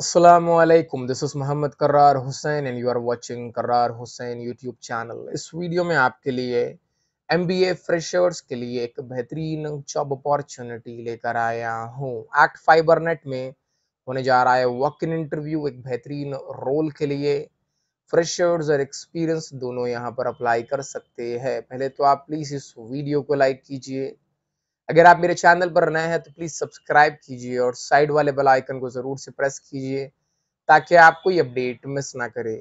alaikum. This is Muhammad Karar Hussain, and you are watching Karar Hussain YouTube channel. इस video में आपके लिए M B ए के लिए एक बेहतरीन job अपॉर्चुनिटी लेकर आया हूँ एक्ट फाइबर नेट में होने जा रहा है वॉक इन इंटरव्यू एक बेहतरीन रोल के लिए फ्रेशर्स और एक्सपीरियंस दोनों यहाँ पर अप्लाई कर सकते हैं पहले तो आप प्लीज़ इस वीडियो को लाइक कीजिए अगर आप मेरे चैनल पर नए हैं तो प्लीज़ सब्सक्राइब कीजिए और साइड वाले बेल आइकन को ज़रूर से प्रेस कीजिए ताकि आप कोई अपडेट मिस ना करे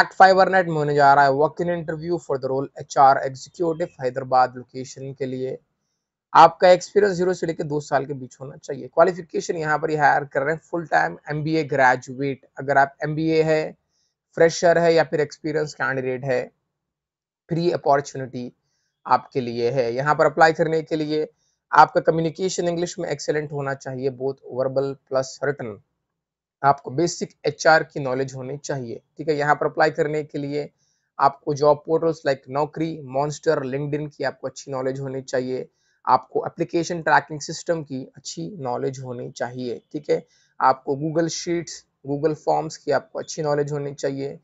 एक्ट फाइवर नेट में होने जा रहा है walk in interview for the role H R executive Hyderabad location के लिए आपका एक्सपीरियंस जीरो से लेकर दो साल के बीच होना चाहिए क्वालिफिकेशन यहाँ पर हायर कर रहे हैं फुल टाइम एम ग्रेजुएट अगर आप एम है फ्रेशर है या फिर एक्सपीरियंस कैंडिडेट है फ्री अपॉर्चुनिटी आपके लिए है यहाँ पर अप्लाई करने के लिए आपका कम्युनिकेशन इंग्लिश में एक्सेलेंट होना चाहिए बोथ वर्बल प्लस रिटर्न आपको बेसिक एच की नॉलेज होनी चाहिए ठीक है यहाँ पर अप्लाई करने के लिए आपको job portals like Naukri Monster LinkedIn की आपको अच्छी नॉलेज होनी चाहिए आपको एप्लीकेशन ट्रैकिंग सिस्टम की अच्छी नॉलेज होनी चाहिए ठीक है आपको गूगल शीट्स गूगल फॉर्म्स की आपको अच्छी नॉलेज होनी चाहिए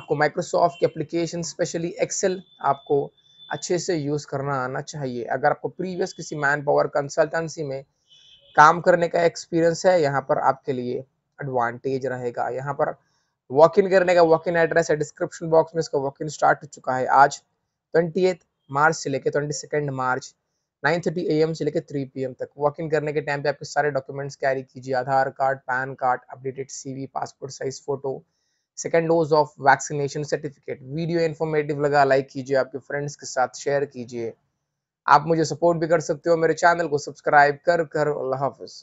आपको माइक्रोसॉफ्ट की एप्लीकेशन स्पेशली एक्सेल आपको अच्छे से यूज़ करना आना चाहिए अगर आपको प्रीवियस किसी मैन पावर कंसल्टेंसी में काम करने का एक्सपीरियंस है यहाँ पर आपके लिए एडवांटेज रहेगा यहाँ पर वॉक इन करने का वॉक इन एड्रेस है डिस्क्रिप्शन बॉक्स में इसका वॉक इन स्टार्ट हो चुका है आज ट्वेंटी मार्च से लेकर ट्वेंटी सेकेंड मार्च 9:30 एम से लेकर 3 पीएम तक वॉक इन करने के टाइम पे आपके सारे डॉक्यूमेंट्स कैरी कीजिए Aadhaar card PAN card updated CV passport size photo second dose of vaccination certificate video informative लगा लाइक कीजिए आपके फ्रेंड्स के साथ शेयर कीजिए आप मुझे सपोर्ट भी कर सकते हो मेरे चैनल को सब्सक्राइब कर कर अल्लाह हाफिज़